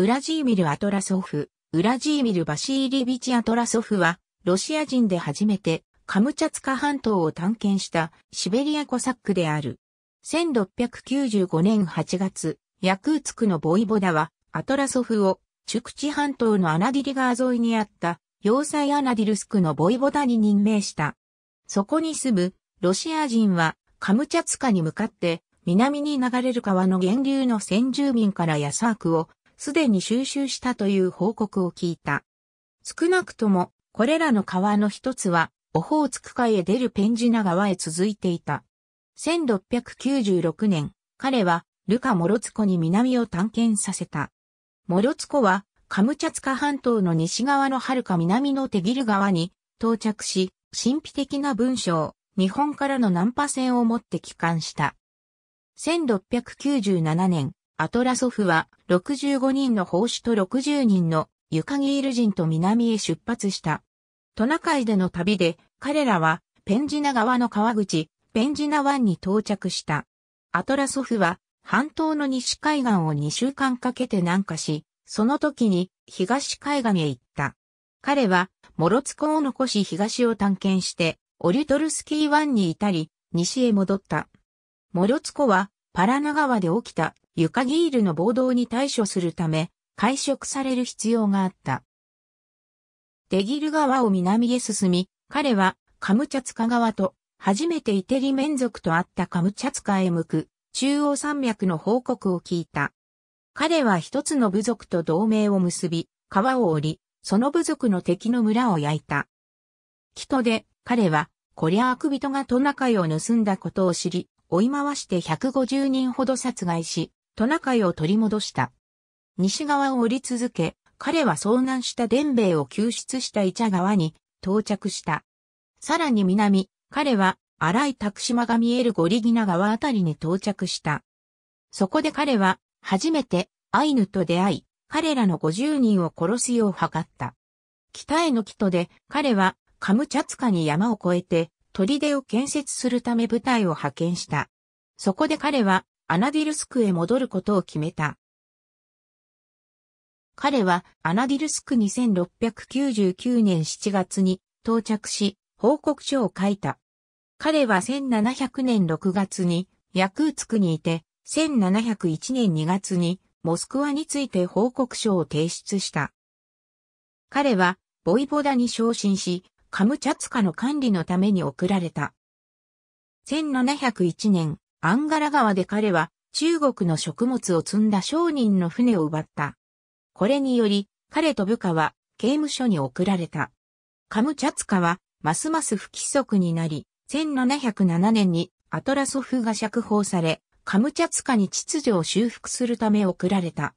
ウラジーミル・アトラソフ、ウラジーミル・バシーリビチ・アトラソフは、ロシア人で初めて、カムチャツカ半島を探検したシベリアコサックである。1695年8月、ヤクーツクのボイボダは、アトラソフを、ク地半島のアナディリ川沿いにあった、要塞アナディルスクのボイボダに任命した。そこに住む、ロシア人は、カムチャツカに向かって、南に流れる川の源流の先住民からヤサークをすでに収集したという報告を聞いた。少なくとも、これらの川の一つは、オホーツク海へ出るペンジナ川へ続いていた。1696年、彼は、ルカ・モロツコに南を探検させた。モロツコは、カムチャツカ半島の西側の遥か南のテギル川に到着し、神秘的な文章、日本からの南波船を持って帰還した。1697年、アトラソフは65人の砲手と60人のユカギール人と南へ出発した。トナ海での旅で彼らはペンジナ川の川口、ペンジナ湾に到着した。アトラソフは半島の西海岸を2週間かけて南下し、その時に東海岸へ行った。彼はモロツコを残し東を探検してオリュトルスキー湾に至り、西へ戻った。モロツコはパラナ川で起きた床ギールの暴動に対処するため、会食される必要があった。デギル川を南へ進み、彼はカムチャツカ川と初めてイテリ民族と会ったカムチャツカへ向く中央山脈の報告を聞いた。彼は一つの部族と同盟を結び、川を降り、その部族の敵の村を焼いた。キで彼はこりゃ悪人がトナカイを盗んだことを知り、追い回して150人ほど殺害し、トナカイを取り戻した。西側を降り続け、彼は遭難したデンベイを救出したイチャ川に到着した。さらに南、彼は荒い拓島が見えるゴリギナ川あたりに到着した。そこで彼は初めてアイヌと出会い、彼らの50人を殺すよう図った。北への木とで彼はカムチャツカに山を越えて砦を建設するため部隊を派遣した。そこで彼はアナディルスクへ戻ることを決めた。彼はアナディルスク2699年7月に到着し、報告書を書いた。彼は1700年6月にヤクーツクにいて、1701年2月にモスクワについて報告書を提出した。彼はボイボダに昇進し、カムチャツカの管理のために送られた。1701年アンガラ川で彼は中国の食物を積んだ商人の船を奪った。これにより、彼と部下は刑務所に送られた。カムチャツカはますます不規則になり、1707年にアトラソフが釈放され、カムチャツカに秩序を修復するため送られた。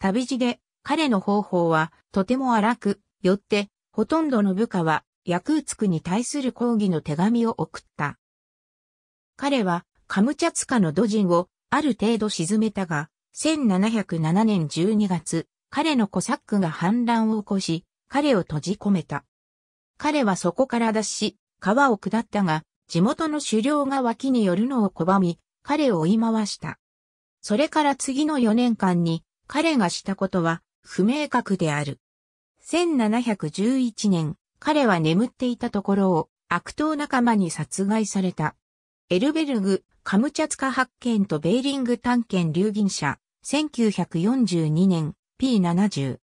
旅路で彼の方法はとても荒く、よってほとんどの部下はヤクーツクに対する抗議の手紙を送った。彼はカムチャツカの土人をある程度沈めたが、1707年12月、彼のコサックが反乱を起こし、彼を閉じ込めた。彼はそこから脱し、川を下ったが、地元の狩猟が脇に寄るのを拒み、彼を追い回した。それから次の4年間に、彼がしたことは、不明確である。1711年、彼は眠っていたところを、悪党仲間に殺害された。エルベルグ、カムチャツカ発見とベーリング探検流銀社、1942年、P70。